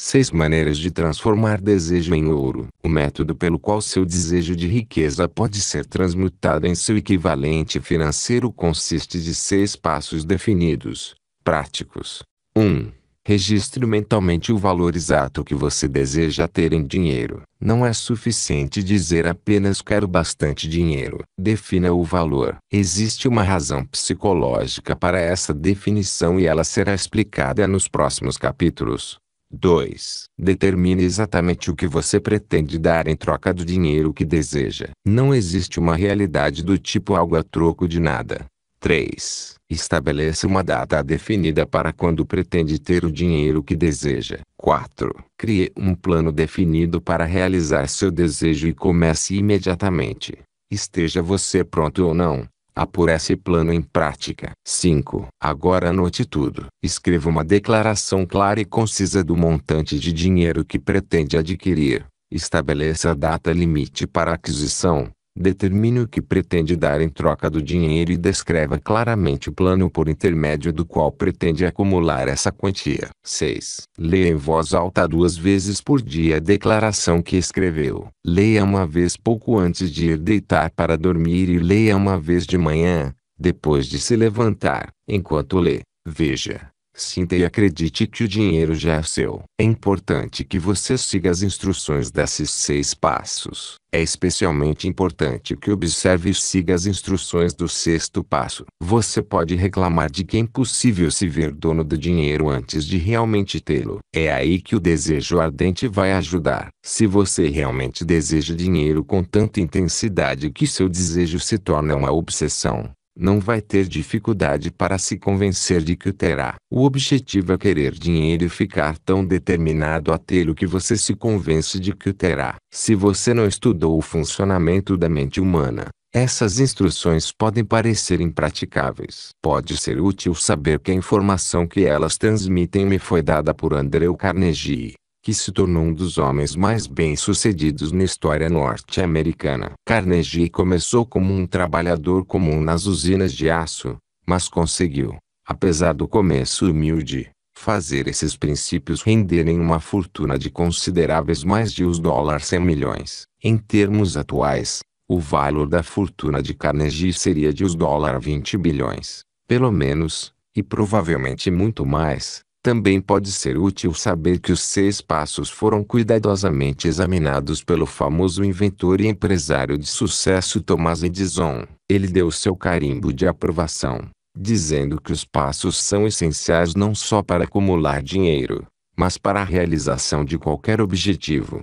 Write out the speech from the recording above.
6 maneiras de transformar desejo em ouro. O método pelo qual seu desejo de riqueza pode ser transmutado em seu equivalente financeiro consiste de seis passos definidos, práticos. 1. Um, registre mentalmente o valor exato que você deseja ter em dinheiro. Não é suficiente dizer apenas quero bastante dinheiro. Defina o valor. Existe uma razão psicológica para essa definição e ela será explicada nos próximos capítulos. 2. Determine exatamente o que você pretende dar em troca do dinheiro que deseja. Não existe uma realidade do tipo algo a troco de nada. 3. Estabeleça uma data definida para quando pretende ter o dinheiro que deseja. 4. Crie um plano definido para realizar seu desejo e comece imediatamente. Esteja você pronto ou não, a pôr esse plano em prática. 5. Agora anote tudo. Escreva uma declaração clara e concisa do montante de dinheiro que pretende adquirir. Estabeleça a data limite para aquisição, determine o que pretende dar em troca do dinheiro e descreva claramente o plano por intermédio do qual pretende acumular essa quantia. 6. Leia em voz alta duas vezes por dia a declaração que escreveu. Leia uma vez pouco antes de ir deitar para dormir e leia uma vez de manhã, depois de se levantar. Enquanto lê, veja Sinta e acredite que o dinheiro já é seu. É importante que você siga as instruções desses seis passos. É especialmente importante que observe e siga as instruções do sexto passo. Você pode reclamar de que é impossível se ver dono do dinheiro antes de realmente tê-lo. É aí que o desejo ardente vai ajudar. Se você realmente deseja dinheiro com tanta intensidade que seu desejo se torna uma obsessão, não vai ter dificuldade para se convencer de que o terá. O objetivo é querer dinheiro e ficar tão determinado a tê-lo que você se convence de que o terá. Se você não estudou o funcionamento da mente humana, essas instruções podem parecer impraticáveis. Pode ser útil saber que a informação que elas transmitem me foi dada por Andrew Carnegie, que se tornou um dos homens mais bem-sucedidos na história norte-americana. Carnegie começou como um trabalhador comum nas usinas de aço, mas conseguiu, apesar do começo humilde, fazer esses princípios renderem uma fortuna de consideráveis mais de os dólares 100 milhões. Em termos atuais, o valor da fortuna de Carnegie seria de os dólares 20 bilhões, pelo menos, e provavelmente muito mais. Também pode ser útil saber que os seis passos foram cuidadosamente examinados pelo famoso inventor e empresário de sucesso Thomas Edison. Ele deu seu carimbo de aprovação, dizendo que os passos são essenciais não só para acumular dinheiro, mas para a realização de qualquer objetivo.